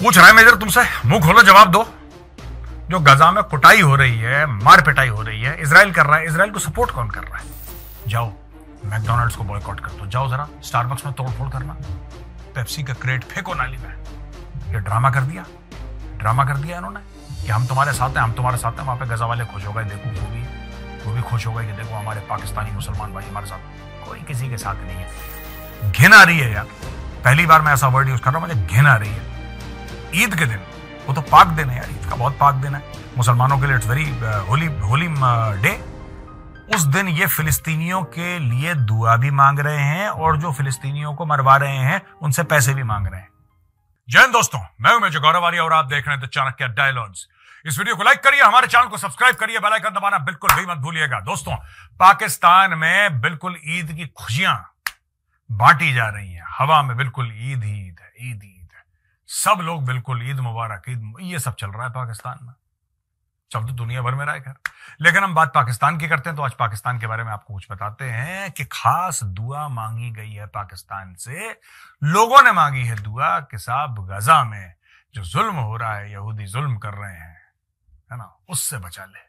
पूछ रहा है मेजर तुमसे मुंह खोलो जवाब दो जो गजा में कुटाई हो रही है मार पिटाई हो रही है इसराइल कर रहा है इसराइल को सपोर्ट कौन कर रहा है जाओ मैकडोनल्ड्स को बॉयकॉट कर दो जाओ जरा स्टारबक्स में तोड़फोड़ करना पेप्सी का क्रेट फेंको नाली में ये ड्रामा कर दिया ड्रामा कर दिया इन्होंने कि हम तुम्हारे साथ हैं हम तुम्हारे साथ हैं वहां पे गजा वाले खुश हो गए देखो वो भी वो भी खुश हो गए कि देखो हमारे पाकिस्तानी मुसलमान भाई हमारे साथ कोई किसी के साथ नहीं है घिन आ रही है यार पहली बार मैं ऐसा वर्ड यूज कर रहा हूँ मुझे घिन आ रही है ईद के दिन वो तो पाक दिन है यार ईद का बहुत पाक दिन है मुसलमानों के लिए it's very holy holy day उस दिन ये फिलिस्तीनियों के लिए दुआ भी मांग रहे हैं और जो फिलिस्तीनियों को मरवा रहे हैं उनसे पैसे भी मांग रहे हैं जय हिंद दोस्तों मैं हूं मेजर गौरव और आप देख रहे हैं तो चाणक्य डायलॉग्स इस वीडियो को लाइक करिए हमारे चैनल को सब्सक्राइब करिए बेल आइकन दबाना बिल्कुल भी मत भूलिएगा दोस्तों पाकिस्तान में बिल्कुल ईद की खुशियां बांटी जा रही हैं हवा में बिल्कुल ईद ही ईद है ईद ही सब लोग बिल्कुल ईद मुबारक ईद ये सब चल रहा है पाकिस्तान में चल तो दुनिया भर में रहा है खैर लेकिन हम बात पाकिस्तान की करते हैं तो आज पाकिस्तान के बारे में आपको कुछ बताते हैं कि खास दुआ मांगी गई है पाकिस्तान से लोगों ने मांगी है दुआ कि साहब गजा में जो जुल्म हो रहा है यहूदी जुल्म कर रहे हैं है ना उससे बचा ले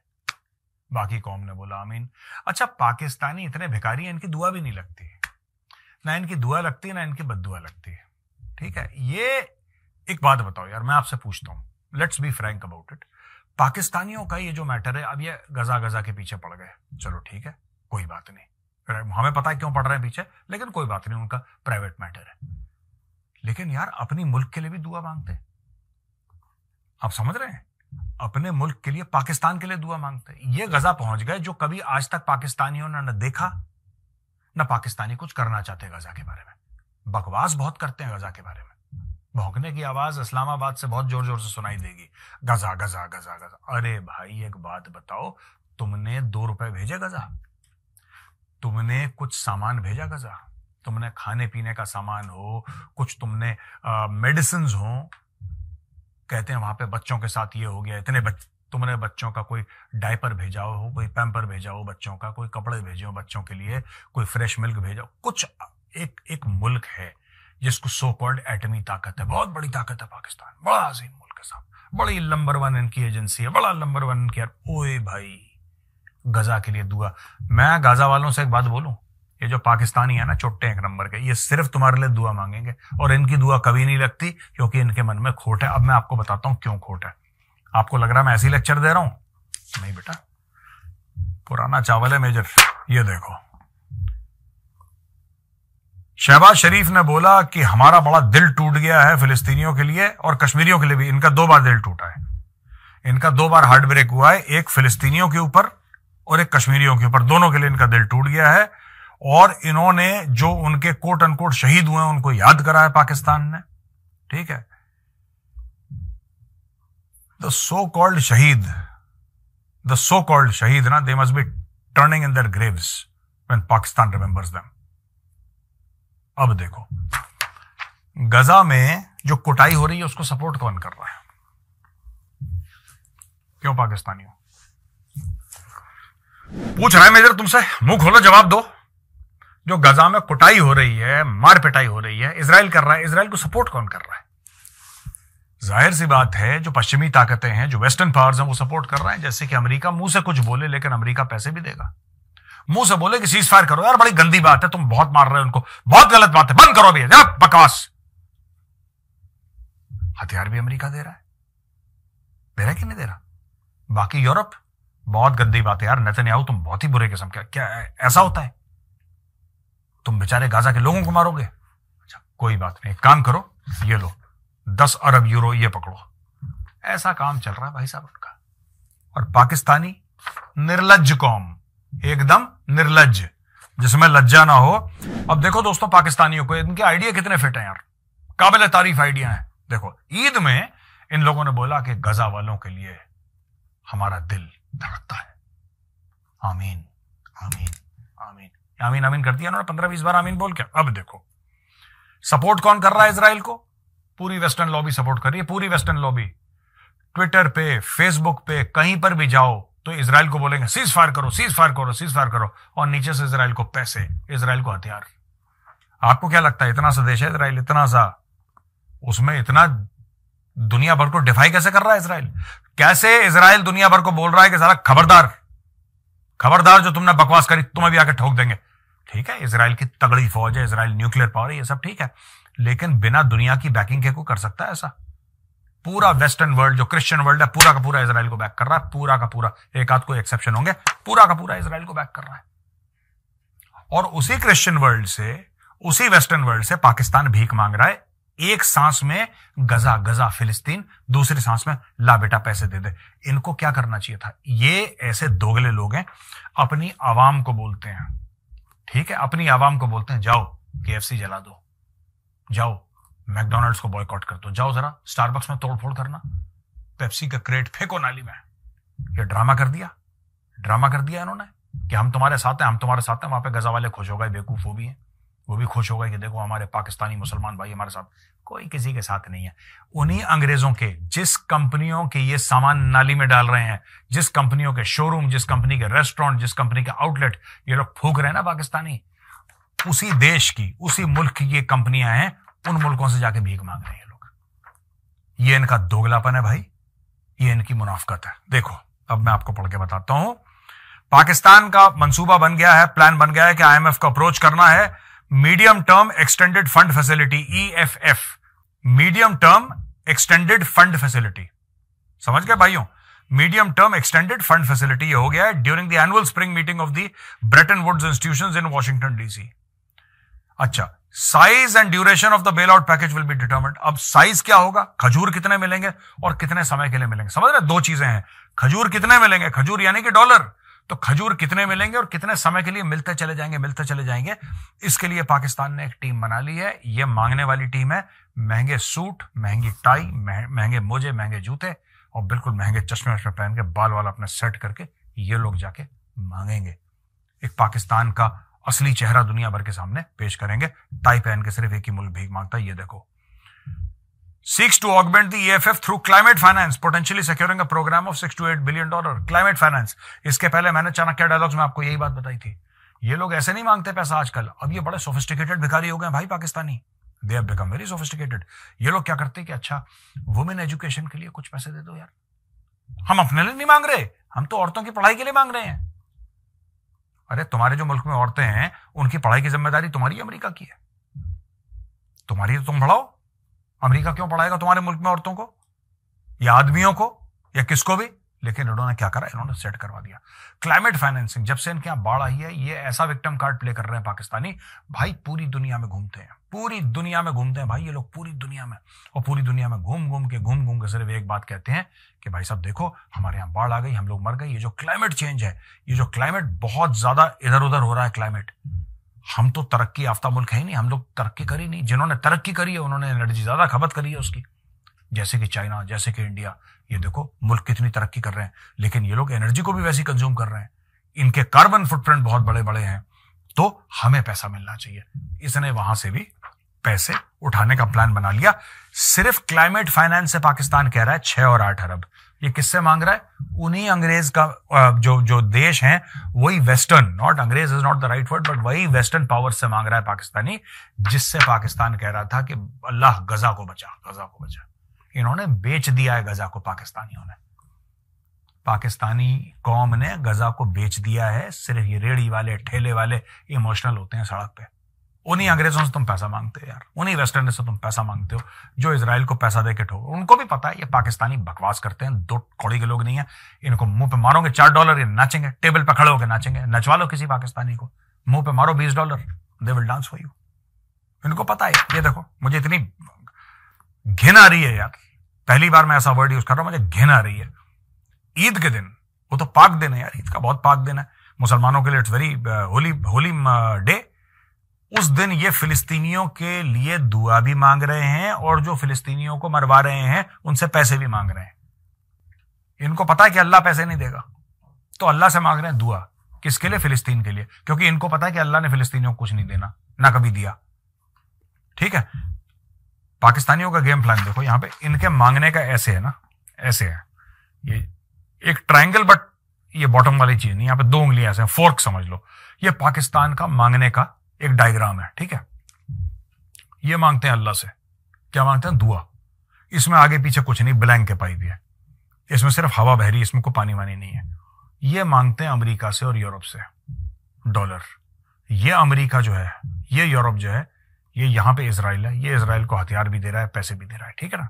बाकी कौम ने बोला आमीन अच्छा पाकिस्तानी इतने भिकारी हैं इनकी दुआ भी नहीं लगती ना इनकी दुआ लगती है ना इनकी बद लगती है ठीक है ये एक बात बताओ यार मैं आपसे पूछता हूँ let's be frank about it पाकिस्तानियों का ये जो मैटर है अब ये गजा गजा के पीछे पड़ गए चलो ठीक है कोई बात नहीं हमें पता है क्यों पड़ रहे हैं पीछे लेकिन कोई बात नहीं उनका प्राइवेट मैटर है लेकिन यार अपनी मुल्क के लिए भी दुआ मांगते आप समझ रहे हैं अपने मुल्क के लिए पाकिस्तान के लिए दुआ मांगते ये गजा पहुंच गए जो कभी आज तक पाकिस्तानियों ने न देखा न पाकिस्तानी कुछ करना चाहते गजा के बारे में बकवास बहुत करते हैं गजा के बारे में भौंकने की आवाज़ इस्लामाबाद से बहुत ज़ोर ज़ोर से सुनाई देगी गज़ा गज़ा गज़ा गज़ा अरे भाई एक बात बताओ तुमने दो रुपए भेजे गज़ा तुमने कुछ सामान भेजा गज़ा तुमने खाने पीने का सामान हो कुछ तुमने मेडिसिन हो कहते हैं वहां पे बच्चों के साथ ये हो गया इतने बच्च, तुमने बच्चों का कोई डायपर भेजा हो कोई पैम्पर भेजा हो बच्चों का कोई कपड़े भेजे हो बच्चों के लिए कोई फ्रेश मिल्क भेजा हो कुछ एक एक मुल्क है जिसको सो कॉल्ड एटमी ताकत है बहुत बड़ी ताकत है पाकिस्तान बड़ा अजीम मुल्क है साहब बड़ी नंबर वन इनकी एजेंसी है बड़ा नंबर वन इनकी ओए भाई गजा के लिए दुआ मैं गाजा वालों से एक बात बोलूं ये जो पाकिस्तानी है ना छोटे एक नंबर के ये सिर्फ तुम्हारे लिए दुआ मांगेंगे और इनकी दुआ कभी नहीं लगती क्योंकि इनके मन में खोट है अब मैं आपको बताता हूं क्यों खोट है आपको लग रहा है मैं ऐसी लेक्चर दे रहा हूं नहीं बेटा पुराना चावल है मेजर ये देखो शहबाज शरीफ ने बोला कि हमारा बड़ा दिल टूट गया है फिलिस्तीनियों के लिए और कश्मीरियों के लिए भी इनका दो बार दिल टूटा है इनका दो बार हार्ट ब्रेक हुआ है एक फिलिस्तीनियों के ऊपर और एक कश्मीरियों के ऊपर दोनों के लिए इनका दिल टूट गया है और इन्होंने जो उनके कोट अनकोट शहीद हुए उनको याद करा है पाकिस्तान ने ठीक है द सो कॉल्ड शहीद द सो कॉल्ड शहीद ना they must be turning in their graves when Pakistan remembers them अब देखो गजा में जो कुटाई हो रही है उसको सपोर्ट कौन कर रहा है क्यों पाकिस्तानियों पूछ रहा है मेजर तुमसे मुंह खोलो जवाब दो जो गजा में कुटाई हो रही है मार पिटाई हो रही है इसराइल कर रहा है इसराइल को सपोर्ट कौन कर रहा है जाहिर सी बात है जो पश्चिमी ताकतें हैं जो वेस्टर्न पावर्स हैं वो सपोर्ट कर रहे हैं जैसे कि अमेरिका मुंह से कुछ बोले लेकिन अमेरिका पैसे भी देगा मुंह से बोले कि सीज फायर करो यार बड़ी गंदी बात है तुम बहुत मार रहे हो उनको बहुत गलत बात है बंद करो भी बकवास हथियार भी अमेरिका दे रहा है दे रहा है कि नहीं दे रहा बाकी यूरोप बहुत गंदी बात है यार आओ तुम बहुत ही बुरे किस्म के क्या ऐसा होता है तुम बेचारे गाजा के लोगों को मारोगे अच्छा कोई बात नहीं काम करो ये लो दस अरब यूरो ये पकड़ो ऐसा काम चल रहा है भाई साहब उनका और पाकिस्तानी निर्लज कौम एकदम निर्लज जिसमें लज्जा ना हो अब देखो दोस्तों पाकिस्तानियों को इनके आइडिया कितने फिट हैं यार काबिल तारीफ आइडिया हैं देखो ईद में इन लोगों ने बोला कि गजा वालों के लिए हमारा दिल धड़कता है आमीन आमीन आमीन आमीन आमीन कर दिया उन्होंने पंद्रह बीस बार आमीन बोल के अब देखो सपोर्ट कौन कर रहा है इसराइल को पूरी वेस्टर्न लॉबी सपोर्ट कर रही है पूरी वेस्टर्न लॉबी ट्विटर पे फेसबुक पे कहीं पर भी जाओ तो इसराइल को बोलेंगे सीज फायर करो सीज फायर करो सीज फायर करो और नीचे से इसराइल को पैसे इसराइल को हथियार आपको क्या लगता है इतना सा देश है इसराइल इतना सा उसमें इतना दुनिया भर को डिफाई कैसे कर रहा है इसराइल कैसे इसराइल दुनिया भर को बोल रहा है कि सारा खबरदार खबरदार जो तुमने बकवास करी तुम्हें भी आकर ठोक देंगे ठीक है इसराइल की तगड़ी फौज है इसराइल न्यूक्लियर पावर है ये सब ठीक है लेकिन बिना दुनिया की बैकिंग के को कर सकता है ऐसा पूरा वेस्टर्न वर्ल्ड जो क्रिश्चियन वर्ल्ड है पूरा का पूरा इसराइल को बैक कर रहा है पूरा का पूरा एक आध कोई एक्सेप्शन होंगे पूरा का पूरा इसराइल को बैक कर रहा है और उसी क्रिश्चियन वर्ल्ड से उसी वेस्टर्न वर्ल्ड से पाकिस्तान भीख मांग रहा है एक सांस में गजा गजा फिलिस्तीन दूसरी सांस में ला बेटा पैसे दे दे इनको क्या करना चाहिए था ये ऐसे दोगले लोग हैं अपनी आवाम को बोलते हैं ठीक है अपनी आवाम को बोलते हैं जाओ के जला दो जाओ मैकडोनल्ड्स को बॉयकॉट कर दो जाओ जरा स्टारबक्स में तोड़फोड़ करना पेप्सी का क्रेट फेंको नाली में ये ड्रामा कर दिया ड्रामा कर दिया इन्होंने कि हम तुम्हारे साथ हैं हम तुम्हारे साथ हैं वहां पे गजा वाले खुश हो गए बेकूफ वो भी हैं वो भी खुश हो गए कि देखो हमारे पाकिस्तानी मुसलमान भाई हमारे साथ कोई किसी के साथ नहीं है उन्हीं अंग्रेजों के जिस कंपनियों के ये सामान नाली में डाल रहे हैं जिस कंपनियों के शोरूम जिस कंपनी के रेस्टोरेंट जिस कंपनी के आउटलेट ये लोग फूक रहे हैं ना पाकिस्तानी उसी देश की उसी मुल्क की ये कंपनियां हैं उन मुल्कों से जाके भीख मांग रहे हैं लोग ये इनका दोगलापन है भाई ये इनकी मुनाफकत है देखो अब मैं आपको पढ़ के बताता हूं पाकिस्तान का मंसूबा बन गया है प्लान बन गया है कि आईएमएफ को अप्रोच करना है medium term extended fund facility EFF medium term extended fund facility समझ गए भाइयों medium term extended fund facility हो गया है during the annual spring meeting of the Bretton Woods institution in Washington DC अच्छा size and duration of the bailout package will be determined अब size क्या होगा खजूर कितने मिलेंगे और कितने समय के लिए मिलेंगे समझ रहे दो चीजें हैं खजूर कितने मिलेंगे खजूर यानी कि डॉलर तो खजूर कितने मिलेंगे और कितने समय के लिए मिलते चले जाएंगे मिलते चले जाएंगे इसके लिए पाकिस्तान ने एक टीम बना ली है यह मांगने वाली टीम है महंगे सूट महंगी टाई महंगे मोजे महंगे जूते और बिल्कुल महंगे चश्मे वश्मे पहन के बाल वाल अपने सेट करके ये लोग जाके मांगेंगे एक पाकिस्तान का असली चेहरा दुनिया भर के सामने पेश करेंगे टाई पहन के सिर्फ एक ही मुल्क भीख मांगता है ये देखो six to augment the F F through climate finance potentially securing programme of six to eight billion dollar climate finance इसके पहले मैंने चाणक्य डायलॉग्स में आपको यही बात बताई थी ये लोग ऐसे नहीं मांगते पैसा आजकल अब ये बड़े सोफिस्टिकेटेड भिखारी हो गए भाई Pakistani they have become very sophisticated ये लोग क्या करते हैं कि अच्छा वुमेन एजुकेशन के लिए कुछ पैसे दे दो यार हम अपने लिए नहीं मांग रहे हम तो औरतों की पढ़ाई के लिए मांग रहे हैं अरे तुम्हारे जो मुल्क में औरतें हैं उनकी पढ़ाई की जिम्मेदारी तुम्हारी अमेरिका की है तुम्हारी तो तुम पढ़ाओ अमेरिका क्यों पढ़ाएगा तुम्हारे मुल्क में औरतों को या आदमियों को या किसको भी लेकिन इन्होंने क्या करा इन्होंने सेट करवा दिया क्लाइमेट फाइनेंसिंग जब से इनके यहाँ बाढ़ आई है ये ऐसा विक्टम कार्ड प्ले कर रहे हैं पाकिस्तानी भाई पूरी दुनिया में घूमते हैं पूरी दुनिया में घूमते हैं भाई ये लोग पूरी दुनिया में और पूरी दुनिया में घूम घूम के घूम घूम के सिर्फ एक बात कहते हैं कि भाई साहब देखो हमारे यहाँ बाढ़ आ गई हम लोग मर गए ये जो क्लाइमेट चेंज है ये जो क्लाइमेट बहुत ज्यादा इधर उधर हो रहा है क्लाइमेट हम तो तरक्की याफ्ता मुल्क है ही नहीं हम लोग तरक्की करी नहीं जिन्होंने तरक्की करी है उन्होंने एनर्जी ज्यादा खपत करी है उसकी जैसे कि चाइना जैसे कि इंडिया ये देखो मुल्क कितनी तरक्की कर रहे हैं लेकिन ये लोग एनर्जी को भी वैसे कंज्यूम कर रहे हैं इनके कार्बन फुटप्रिंट बहुत बड़े बड़े हैं तो हमें पैसा मिलना चाहिए इसने वहां से भी पैसे उठाने का प्लान बना लिया सिर्फ क्लाइमेट फाइनेंस से पाकिस्तान कह रहा है छह और आठ अरब ये किससे मांग रहा है उन्हीं अंग्रेज का जो जो देश है वही वेस्टर्न नॉट अंग्रेज is not the right word but वही वेस्टर्न पावर से मांग रहा है पाकिस्तानी जिससे पाकिस्तान कह रहा था कि अल्लाह गजा को बचा गजा को बचा इन्होंने बेच दिया है गजा को पाकिस्तानियों ने पाकिस्तानी कौम ने गजा को बेच दिया है सिर्फ ये रेड़ी वाले ठेले वाले इमोशनल होते हैं सड़क पे उन्हीं अंग्रेजों से तुम पैसा मांगते हो यार उन्हीं वेस्टर्न से तुम पैसा मांगते हो जो इसराइल को पैसा दे के ठोक उनको भी पता है ये पाकिस्तानी बकवास करते हैं दो कौड़ी के लोग नहीं है इनको मुंह पे मारोगे चार डॉलर ये नाचेंगे टेबल पर खड़े होकर नाचेंगे नचवा लो किसी पाकिस्तानी को मुंह पे मारो बीस dollar they will dance for you इनको पता है ये देखो मुझे इतनी घिन आ रही है यार पहली बार मैं ऐसा वर्ड यूज कर रहा हूं मुझे घिन आ रही है ईद के दिन वो तो पाक दिन है यार ईद का बहुत पाक दिन है मुसलमानों के लिए it's very holy holy day उस दिन ये फिलिस्तीनियों के लिए दुआ भी मांग रहे हैं और जो फिलिस्तीनियों को मरवा रहे हैं उनसे पैसे भी मांग रहे हैं इनको पता है कि अल्लाह पैसे नहीं देगा तो अल्लाह से मांग रहे हैं दुआ किसके लिए फिलिस्तीन के लिए क्योंकि इनको पता है कि अल्लाह ने फिलिस्तीनियों को कुछ नहीं देना ना कभी दिया ठीक है पाकिस्तानियों का गेम प्लान देखो यहाँ पे इनके मांगने का ऐसे है ना ऐसे है ये एक ट्राइंगल बट ये बॉटम वाली चीज नहीं यहाँ पे दो उंगलियां ऐसे फोर्क समझ लो ये पाकिस्तान का मांगने का एक डायग्राम है ठीक है ये मांगते हैं अल्लाह से क्या मांगते हैं दुआ इसमें आगे पीछे कुछ नहीं ब्लैंक के पाइप है इसमें सिर्फ हवा बह रही है इसमें कोई पानी वानी नहीं है ये मांगते हैं अमेरिका से और यूरोप से डॉलर ये अमेरिका जो है ये यूरोप जो है ये यहां पे इसराइल है ये इसराइल को हथियार भी दे रहा है पैसे भी दे रहा है ठीक है ना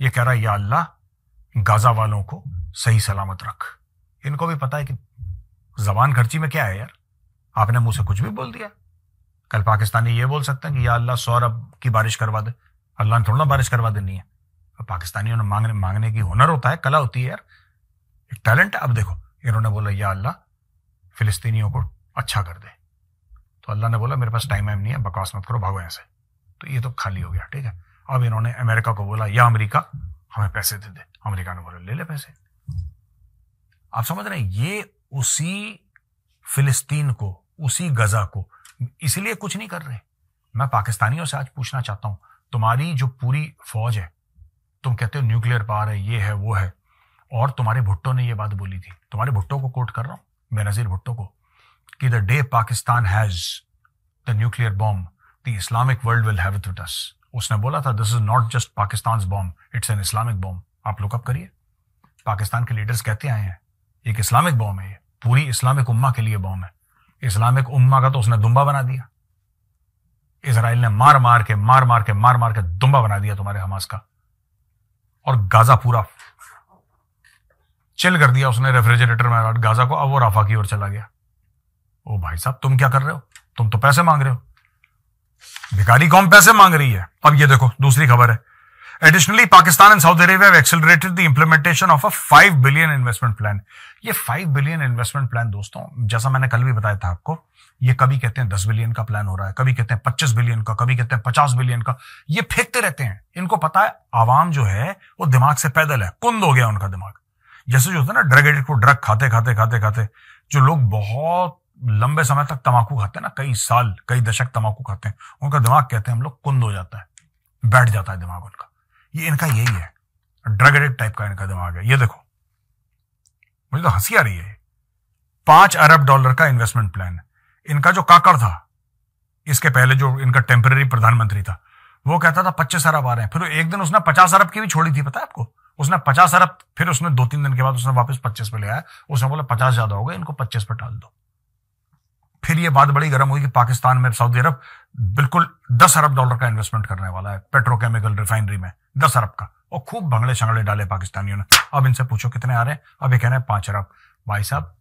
ये कह रहा है या अल्लाह गाजा वालों को सही सलामत रख इनको भी पता है कि जबान खर्ची में क्या है यार आपने मुंह से कुछ भी बोल दिया कल पाकिस्तानी ये बोल सकते हैं कि या अल्लाह सौरभ की बारिश करवा दे अल्लाह ने थोड़ा ना बारिश करवा देनी है पाकिस्तानियों ने मांगने मांगने की हुनर होता है कला होती है यार एक टैलेंट है अब देखो इन्होंने बोला या अल्लाह फिलिस्तीनियों को अच्छा कर दे तो अल्लाह ने बोला मेरे पास टाइम वाइम नहीं है बकवास मत करो भागो ऐसे तो ये तो खाली हो गया ठीक है अब इन्होंने अमेरिका को बोला या अमेरिका हमें पैसे दे दे अमेरिका ने बोला ले ले पैसे आप समझ रहे हैं ये उसी फिलिस्तीन को उसी गजा को इसलिए कुछ नहीं कर रहे मैं पाकिस्तानियों से आज पूछना चाहता हूं तुम्हारी जो पूरी फौज है तुम कहते हो न्यूक्लियर पावर है ये है वो है और तुम्हारे भुट्टो ने ये बात बोली थी तुम्हारे भुट्टो को कोट कर रहा हूं बेनजीर भुट्टो को कि the day Pakistan has the nuclear bomb the Islamic world will have it with us उसने बोला था this is not just Pakistan bomb it's an Islamic bomb आप लुकअप करिए पाकिस्तान के लीडर्स कहते आए हैं एक इस्लामिक बॉम्ब है ये पूरी इस्लामिक उम्मा के लिए बॉम्ब है इस्लामिक उम्मा का तो उसने दुम्बा बना दिया इसराइल ने मार मार के मार मार के मार मार के दुम्बा बना दिया तुम्हारे हमास का और गाजा पूरा चिल कर दिया उसने रेफ्रिजरेटर में गाजा को अब वो राफा की ओर चला गया ओ भाई साहब तुम क्या कर रहे हो तुम तो पैसे मांग रहे हो भिखारी कौन पैसे मांग रही है अब ये देखो दूसरी खबर है additionally Pakistan and Saudi Arabia have accelerated the implementation of a 5 billion investment plan. ये फाइव बिलियन इन्वेस्टमेंट प्लान दोस्तों जैसा मैंने कल भी बताया था आपको ये कभी कहते हैं दस बिलियन का प्लान हो रहा है कभी कहते हैं पच्चीस बिलियन का कभी कहते हैं पचास बिलियन का ये फेंकते रहते हैं इनको पता है आवाम जो है वो दिमाग से पैदल है कुंद हो गया उनका दिमाग जैसे जो होता है ना ड्रग एडिक्ट को ड्रग खाते खाते खाते खाते जो लोग बहुत लंबे समय तक तंबाकू खाते हैं ना कई साल कई दशक तंबाकू खाते हैं उनका दिमाग कहते हैं हम लोग कुंद हो जाता है बैठ जाता है दिमाग उनका ये इनका यही है ड्रग एडिक्ट टाइप का इनका दिमाग है ये देखो मुझे तो हंसी आ रही है पांच अरब डॉलर का इन्वेस्टमेंट प्लान इनका जो काकड़ था इसके पहले जो इनका टेम्पररी प्रधानमंत्री था वो कहता था पच्चीस अरब आ रहे हैं फिर एक दिन उसने पचास अरब की भी छोड़ी थी पता है आपको उसने पचास अरब फिर उसने दो तीन दिन के बाद उसने वापस पच्चीस पे ले आया उसने बोला पचास ज्यादा हो गए इनको पच्चीस पे टाल दो फिर ये बात बड़ी गर्म हुई कि पाकिस्तान में सऊदी अरब बिल्कुल दस अरब डॉलर का इन्वेस्टमेंट करने वाला है पेट्रोकेमिकल रिफाइनरी में दस अरब का और खूब भंगड़े शंगड़े डाले पाकिस्तानियों ने अब इनसे पूछो कितने आ रहे हैं अब ये कह रहे हैं पांच अरब भाई साहब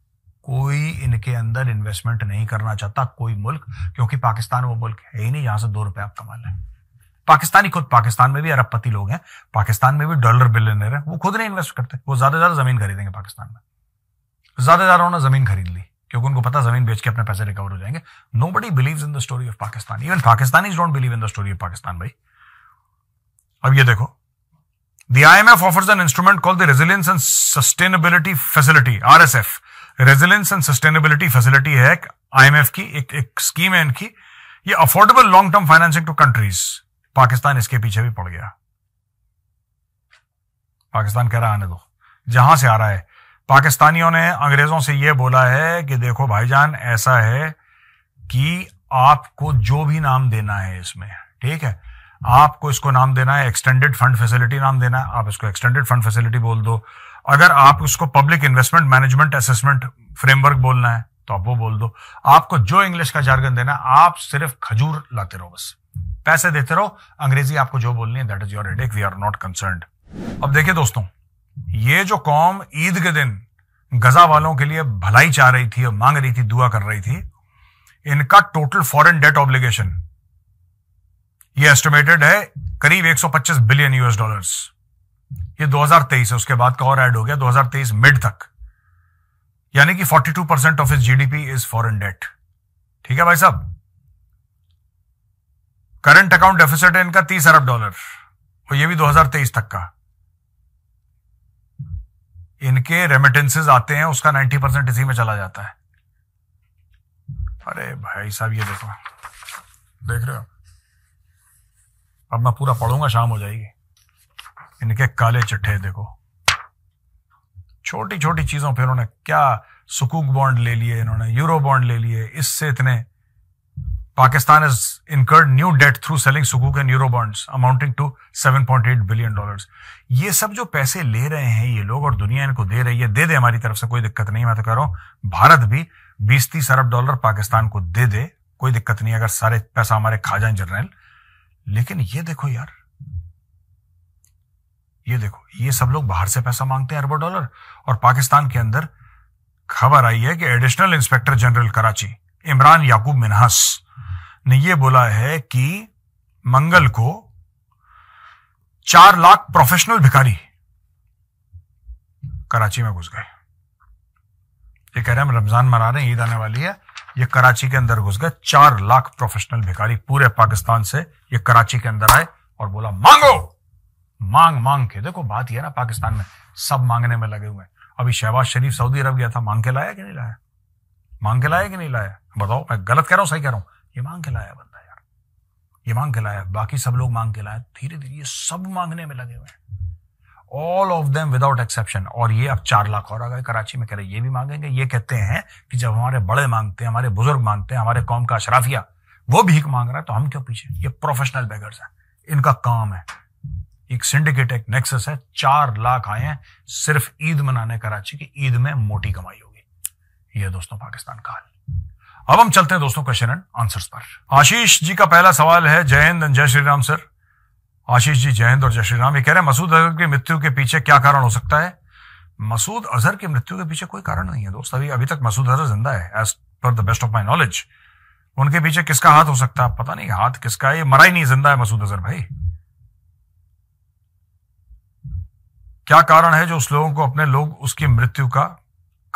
कोई इनके अंदर इन्वेस्टमेंट नहीं करना चाहता कोई मुल्क क्योंकि पाकिस्तान वो मुल्क है ही नहीं जहां से दो रुपए आप कमा लें पाकिस्तानी खुद पाकिस्तान में भी अरबपति लोग हैं पाकिस्तान में भी डॉलर बिलियनर है वो खुद नहीं इन्वेस्ट करते वो ज्यादा ज्यादा जमीन खरीदेंगे पाकिस्तान में ज्यादा ज्यादा उन्होंने जमीन खरीद ली क्योंकि उनको पता जमीन बेच के अपने पैसे रिकवर हो जाएंगे nobody believe in the story of Pakistan even Pakistan is don't believe in the story of Pakistan भाई अब ये देखो the I M F The an instrument call the called and sustainability facility R S F Resilience and sustainability facility है I M F की एक एक scheme है इनकी ये affordable long term financing to countries Pakistan इसके पीछे भी पड़ गया पाकिस्तान कह रहा आने दो जहां से आ रहा है पाकिस्तानियों ने अंग्रेजों से यह बोला है कि देखो भाईजान ऐसा है कि आपको जो भी नाम देना है इसमें ठीक है आपको इसको नाम देना है एक्सटेंडेड फंड फैसिलिटी नाम देना है आप इसको एक्सटेंडेड फंड फैसिलिटी बोल दो अगर आप उसको public investment management assessment framework बोलना है तो आप वो बोल दो आपको जो इंग्लिश का जार्गन देना आप सिर्फ खजूर लाते रहो बस पैसे देते रहो अंग्रेजी आपको जो बोलनी है that is your headache we are not concern अब देखिए दोस्तों ये जो कौम ईद के दिन गजा वालों के लिए भलाई चाह रही थी और मांग रही थी दुआ कर रही थी इनका टोटल फॉरेन डेट ऑब्लिगेशन ये एस्टिमेटेड है करीब 125 बिलियन यूएस डॉलर्स ये 2023 है उसके बाद का और ऐड हो गया 2023 मिड तक यानी कि 42 परसेंट ऑफ इस जीडीपी इज फॉरेन डेट ठीक है भाई साहब करंट अकाउंट डेफिसिट है इनका 30 अरब डॉलर और ये भी 2023 तक का इनके रेमिटेंसेज आते हैं उसका नाइन्टी परसेंट इसी में चला जाता है अरे भाई साहब ये देखो देख रहे हो अब मैं पूरा पढ़ूंगा शाम हो जाएगी इनके काले चिट्ठे देखो छोटी छोटी चीजों पे उन्होंने क्या सुकूक बॉन्ड ले लिए इन्होंने यूरो बॉन्ड ले लिए इससे इतने Pakistan is incurred new debt through selling सुकू के न्यूरो bonds amounting to 7.8 billion dollars ये सब जो पैसे ले रहे हैं ये लोग और दुनिया इनको दे रही है दे दे हमारी तरफ से कोई दिक्कत नहीं मैं तो कह रहा हूं भारत भी बीस तीस अरब डॉलर पाकिस्तान को दे दे कोई दिक्कत नहीं अगर सारे पैसा हमारे खा जाए जनरल लेकिन ये देखो यार ये देखो ये सब लोग बाहर से पैसा मांगते हैं अरबों डॉलर और पाकिस्तान के अंदर खबर आई है कि additional inspector general Karachi Imran Yakub Minhas ने यह बोला है कि मंगल को चार लाख प्रोफेशनल भिखारी कराची में घुस गए ये कह रहे हैं हम रमजान मना रहे हैं ईद आने वाली है ये कराची के अंदर घुस गए चार लाख प्रोफेशनल भिखारी पूरे पाकिस्तान से ये कराची के अंदर आए और बोला मांगो मांग मांग के देखो बात यह ना पाकिस्तान में सब मांगने में लगे हुए हैं अभी शहबाज शरीफ सऊदी अरब गया था मांग के लाया कि नहीं लाया मांग के लाया कि नहीं लाया बताओ मैं गलत कह रहा हूं सही कह रहा हूं ये मांग के लाया बंदा यार ये मांग के लाया बाकी सब लोग मांग के लाए धीरे धीरे ये सब मांगने में लगे हुए हैं all of them without exception और ये अब चार लाख और आ गए कराची में कह रहे ये भी मांगेंगे ये कहते हैं कि जब हमारे बड़े मांगते हैं हमारे बुजुर्ग मांगते हैं हमारे कौम का अशराफिया वो भीख मांग रहा है तो हम क्यों पीछे ये प्रोफेशनल बेगर्स हैं इनका काम है एक सिंडिकेट एक नेक्सस है चार लाख आए हैं सिर्फ ईद मनाने कराची की ईद में मोटी कमाई होगी ये दोस्तों पाकिस्तान का हाल अब हम चलते हैं दोस्तों क्वेश्चन एंड आंसर्स पर आशीष जी का पहला सवाल है जय हिंद एंड जय श्री राम सर आशीष जी जय हिंद और जय श्री राम ये कह रहे हैं मसूद अजहर की मृत्यु के पीछे क्या कारण हो सकता है मसूद अजहर की मृत्यु के पीछे कोई कारण नहीं है दोस्त अभी अभी तक मसूद अजहर जिंदा है as per the best of my knowledge उनके पीछे किसका हाथ हो सकता है पता नहीं हाथ किसका है ये मरा ही नहीं जिंदा है मसूद अजहर भाई क्या कारण है जो उस लोगों को अपने लोग उसकी मृत्यु का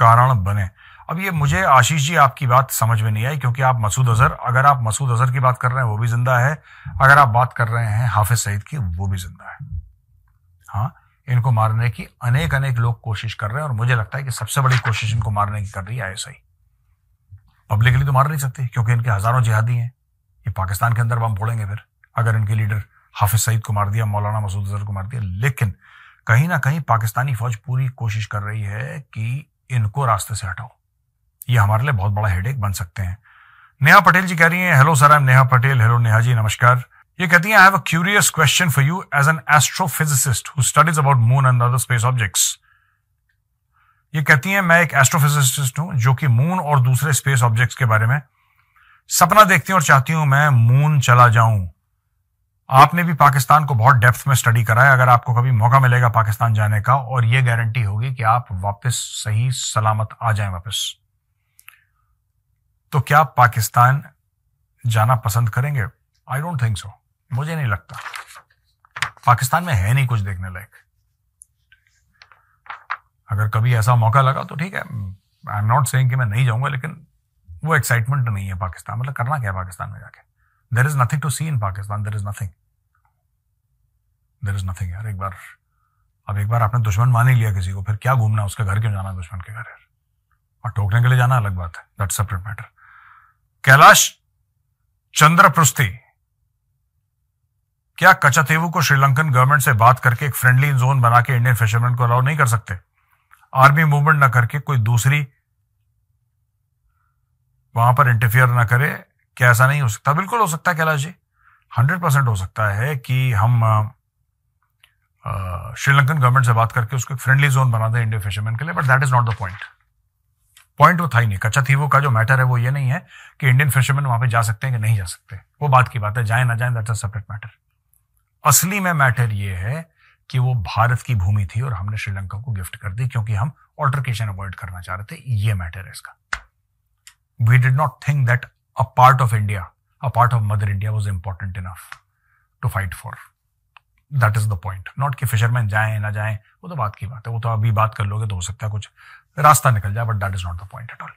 कारण बने अब ये मुझे आशीष जी आपकी बात समझ में नहीं आई क्योंकि आप मसूद अजहर अगर आप मसूद अजहर की बात कर रहे हैं वो भी जिंदा है अगर आप बात कर रहे हैं हाफिज सईद की वो भी जिंदा है हाँ इनको मारने की अनेक अनेक लोग कोशिश कर रहे हैं और मुझे लगता है कि सबसे बड़ी कोशिश इनको मारने की कर रही है आई पब्लिकली तो मार नहीं सकते क्योंकि इनके हजारों जिहादी हैं ये पाकिस्तान के अंदर बम फोड़ेंगे फिर अगर इनके लीडर हाफिज सईद को मार दिया मौलाना मसूद अजहर को मार दिया लेकिन कहीं ना कहीं पाकिस्तानी फौज पूरी कोशिश कर रही है कि इनको रास्ते से हटाओ ये हमारे लिए बहुत बड़ा हेडेक बन सकते हैं नेहा पटेल जी कह रही हैं hello sir I am Neha Patel hello Neha ji नमस्कार ये कहती हैं I have a curious question for you as an astrophysicist who studies about moon and other space objects ये कहती हैं मैं एक एस्ट्रोफिजिसिस्ट हूं जो कि मून और दूसरे स्पेस ऑब्जेक्ट्स के बारे में सपना देखती हूं और चाहती हूं मैं मून चला जाऊं आपने भी पाकिस्तान को बहुत डेप्थ में स्टडी करा है अगर आपको कभी मौका मिलेगा पाकिस्तान जाने का और यह गारंटी होगी कि आप वापस सही सलामत आ जाएं वापस तो क्या पाकिस्तान जाना पसंद करेंगे आई डोंट थिंक सो मुझे नहीं लगता पाकिस्तान में है नहीं कुछ देखने लायक अगर कभी ऐसा मौका लगा तो ठीक है आई एम नॉट सेइंग कि मैं नहीं जाऊंगा लेकिन वो एक्साइटमेंट नहीं है पाकिस्तान मतलब करना क्या है पाकिस्तान में जाके there is nothing to see in Pakistan there is nothing there is nothing यार एक बार अब एक बार आपने दुश्मन मान ही लिया किसी को फिर क्या घूमना उसके घर क्यों जाना दुश्मन के घर और टोकने के लिए जाना अलग बात है that separate matter Kailash Chandraprasthi क्या कचातेवू को श्रीलंकन गवर्नमेंट से बात करके एक फ्रेंडली जोन बना के इंडियन फिशरमैन को अलाउ नहीं कर सकते आर्मी मूवमेंट ना करके कोई दूसरी वहां पर इंटरफियर ना करे क्या ऐसा नहीं हो सकता बिल्कुल हो सकता है कैलाश जी हंड्रेड परसेंट हो सकता है कि हम श्रीलंकन गवर्नमेंट से बात करके उसको एक फ्रेंडली जोन बना दें इंडियन फिशरमैन के लिए but that is not the point point वो तो था ही नहीं कच्चा थी वो का जो मैटर है वो ये नहीं है कि इंडियन फिशरमैन वहां पे जा सकते हैं कि नहीं जा सकते वो बात की बात है जाए ना जाए दैट्स अ सेपरेट मैटर असली में मैटर ये है कि वो भारत की भूमि थी और हमने श्रीलंका को गिफ्ट कर दी क्योंकि हम ऑल्टरकेशन अवॉइड करना चाह रहे थे ये मैटर है इसका we did not think that a part of India a part of mother India was important enough to fight for that is the point not कि फिशरमैन जाए ना जाए वो तो बात की बात है वो तो अभी बात कर लोगे तो हो सकता है कुछ रास्ता निकल जाए but that is not the point at all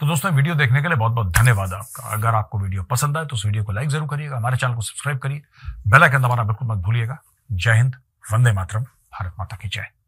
तो दोस्तों वीडियो देखने के लिए बहुत बहुत धन्यवाद आपका अगर आपको वीडियो पसंद आए तो उस वीडियो को लाइक जरूर करिएगा हमारे चैनल को सब्सक्राइब करिए बेल आइकन दबाना बिल्कुल मत भूलिएगा जय हिंद वंदे मातरम भारत माता की जय